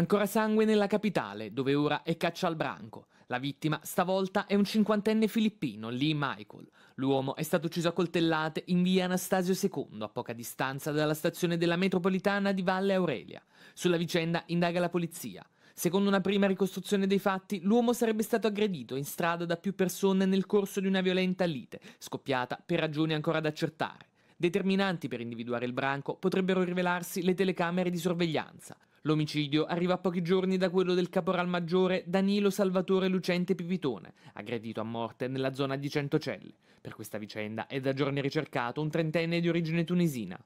Ancora sangue nella capitale, dove ora è caccia al branco. La vittima stavolta è un cinquantenne filippino, Lee Michael. L'uomo è stato ucciso a coltellate in via Anastasio II, a poca distanza dalla stazione della metropolitana di Valle Aurelia. Sulla vicenda indaga la polizia. Secondo una prima ricostruzione dei fatti, l'uomo sarebbe stato aggredito in strada da più persone nel corso di una violenta lite, scoppiata per ragioni ancora da accertare. Determinanti per individuare il branco potrebbero rivelarsi le telecamere di sorveglianza. L'omicidio arriva a pochi giorni da quello del caporal maggiore Danilo Salvatore Lucente Pivitone, aggredito a morte nella zona di Centocelle. Per questa vicenda è da giorni ricercato un trentenne di origine tunisina.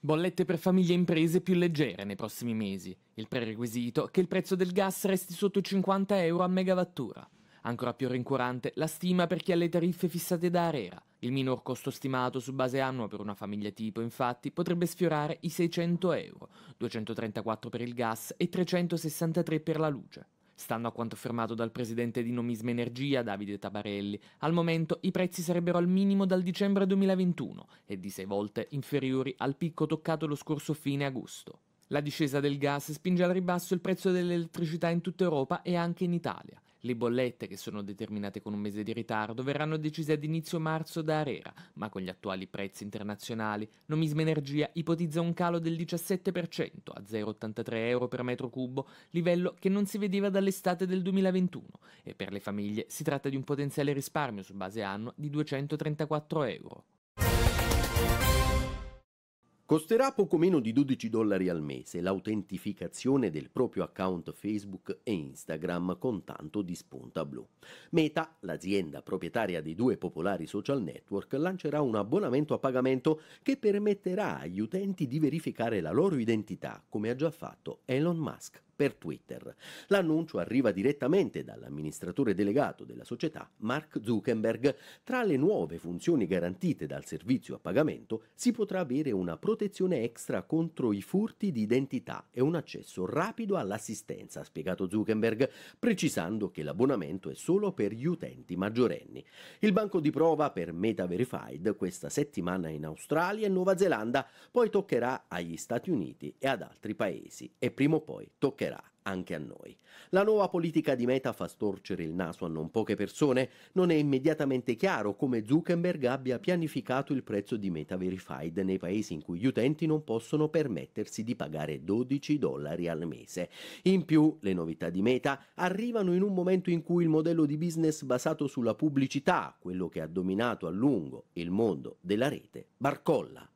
Bollette per famiglie e imprese più leggere nei prossimi mesi. Il prerequisito è che il prezzo del gas resti sotto i 50 euro a megawattura. Ancora più rincuorante la stima per chi ha le tariffe fissate da Arera. Il minor costo stimato su base annua per una famiglia tipo, infatti, potrebbe sfiorare i 600 euro, 234 per il gas e 363 per la luce. Stando a quanto affermato dal presidente di Nomisma Energia, Davide Tabarelli, al momento i prezzi sarebbero al minimo dal dicembre 2021 e di sei volte inferiori al picco toccato lo scorso fine agosto. La discesa del gas spinge al ribasso il prezzo dell'elettricità in tutta Europa e anche in Italia. Le bollette, che sono determinate con un mese di ritardo, verranno decise ad inizio marzo da Arera, ma con gli attuali prezzi internazionali, Nomisma Energia ipotizza un calo del 17% a 0,83 euro per metro cubo, livello che non si vedeva dall'estate del 2021, e per le famiglie si tratta di un potenziale risparmio su base annua di 234 euro. Costerà poco meno di 12 dollari al mese l'autentificazione del proprio account Facebook e Instagram con tanto di spunta blu. Meta, l'azienda proprietaria dei due popolari social network, lancerà un abbonamento a pagamento che permetterà agli utenti di verificare la loro identità, come ha già fatto Elon Musk per Twitter. L'annuncio arriva direttamente dall'amministratore delegato della società, Mark Zuckerberg. Tra le nuove funzioni garantite dal servizio a pagamento si potrà avere una protezione extra contro i furti di identità e un accesso rapido all'assistenza, ha spiegato Zuckerberg, precisando che l'abbonamento è solo per gli utenti maggiorenni. Il banco di prova per Meta Verified questa settimana in Australia e Nuova Zelanda, poi toccherà agli Stati Uniti e ad altri paesi e prima o poi toccherà arriverà anche a noi. La nuova politica di Meta fa storcere il naso a non poche persone, non è immediatamente chiaro come Zuckerberg abbia pianificato il prezzo di Meta Verified nei paesi in cui gli utenti non possono permettersi di pagare 12 dollari al mese. In più, le novità di Meta arrivano in un momento in cui il modello di business basato sulla pubblicità, quello che ha dominato a lungo il mondo della rete, barcolla.